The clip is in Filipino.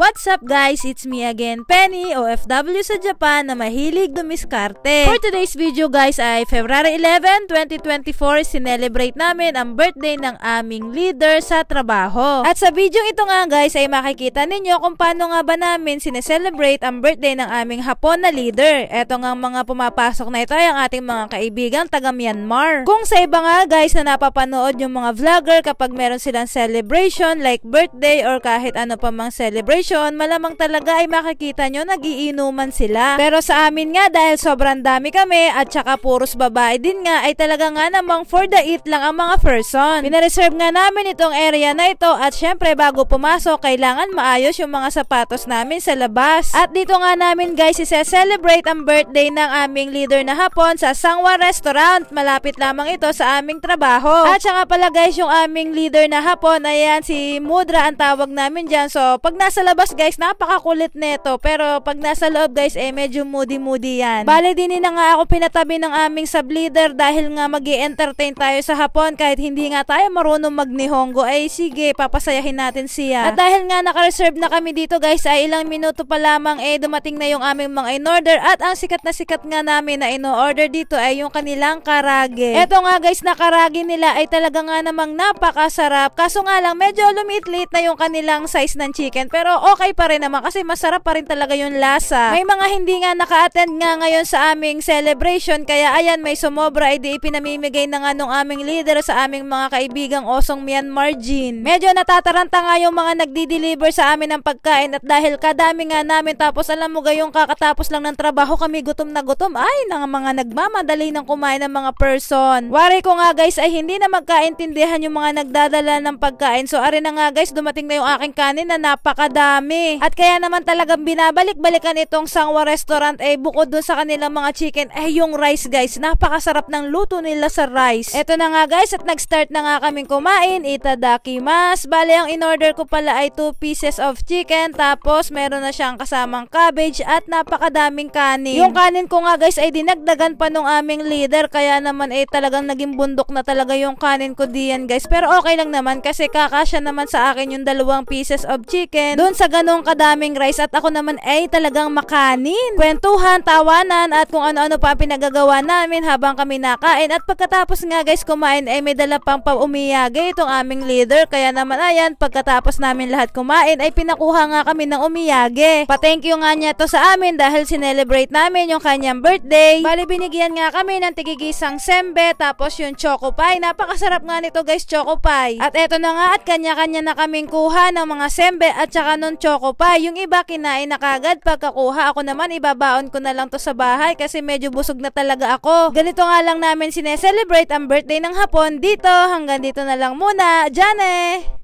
What's up guys? It's me again, Penny, OFW sa Japan na mahilig dumiskarte. For today's video guys ay February 11, 2024, sinelebrate namin ang birthday ng aming leader sa trabaho. At sa video ito nga guys ay makikita ninyo kung paano nga ba namin sineselebrate ang birthday ng aming Hapon na leader. Eto nga mga pumapasok na ito ay ang ating mga kaibigan taga Myanmar. Kung sa iba nga guys na napapanood yung mga vlogger kapag meron silang celebrate celebration like birthday or kahit ano pa mang celebration, malamang talaga ay makikita nyo nagiinuman sila. Pero sa amin nga dahil sobrang dami kami at saka puros babae din nga ay talaga nga namang for the eat lang ang mga person. Pinareserve nga namin itong area na ito at syempre bago pumasok kailangan maayos yung mga sapatos namin sa labas. At dito nga namin guys isa-celebrate ang birthday ng aming leader na hapon sa Sangwa Restaurant. Malapit lamang ito sa aming trabaho. At saka pala guys yung aming leader na hapon ay Ayan, si Mudra ang tawag namin dyan. So, pag nasa labas guys, napakakulit nito. Pero pag nasa loob guys, eh medyo moody-moody yan. Bale, din na nga ako pinatabi ng aming sub-leader dahil nga mag entertain tayo sa hapon kahit hindi nga tayo marunong magnihongo. Ay sige, papasayahin natin siya. At dahil nga nakareserve na kami dito guys, ay ilang minuto pa lamang eh dumating na yung aming mga in-order. At ang sikat na sikat nga namin na in-order dito ay yung kanilang karage. Eto nga guys, na karage nila ay talaga nga namang napakasarap. Kaso nga lang, lang, medyo lumiit na yung kanilang size ng chicken. Pero okay pa rin naman kasi masarap pa rin talaga yung lasa. May mga hindi nga naka-attend nga ngayon sa aming celebration. Kaya ayan, may sumobra. Ay di ipinamimigay na nga nung aming leader sa aming mga kaibigang Osong Myanmar Jean. Medyo natataranta nga yung mga nagdi-deliver sa amin ng pagkain at dahil kadami nga namin tapos alam mo gayong kakatapos lang ng trabaho kami gutom na gutom. Ay, nang mga nagmamadali ng kumain ng mga person. Wari ko nga guys ay hindi na magkaintindihan yung mga nagdadala ng pagkain pagkain. So ari na nga guys, dumating na yung aking kanin na napakadami. At kaya naman talagang binabalik-balikan itong Sangwa Restaurant eh bukod doon sa kanilang mga chicken eh yung rice guys. Napakasarap ng luto nila sa rice. Eto na nga guys at nag-start na nga kaming kumain. Itadakimas. Bale ang in-order ko pala ay 2 pieces of chicken tapos meron na siyang kasamang cabbage at napakadaming kanin. Yung kanin ko nga guys ay dinagdagan pa nung aming leader kaya naman eh talagang naging bundok na talaga yung kanin ko diyan guys. Pero okay lang naman kasi ka magkakasya naman sa akin yung dalawang pieces of chicken doon sa ganong kadaming rice at ako naman ay talagang makanin. Kwentuhan, tawanan at kung ano-ano pa ang pinagagawa namin habang kami nakain at pagkatapos nga guys kumain ay eh, may dala pang paumiyage itong aming leader kaya naman ayan pagkatapos namin lahat kumain ay pinakuha nga kami ng umiyage. Pa-thank you nga niya to sa amin dahil sinelebrate namin yung kanyang birthday. Bali binigyan nga kami ng tigigisang sembe tapos yung choco pie. Napakasarap nga nito guys choco pie. At eto na nga at kanya-kanya na kaming kuha ng mga sembe at saka nung choco pie. Yung iba kinain na kagad pagkakuha. Ako naman ibabaon ko na lang to sa bahay kasi medyo busog na talaga ako. Ganito nga lang namin sineselebrate ang birthday ng hapon dito. Hanggang dito na lang muna. Diyan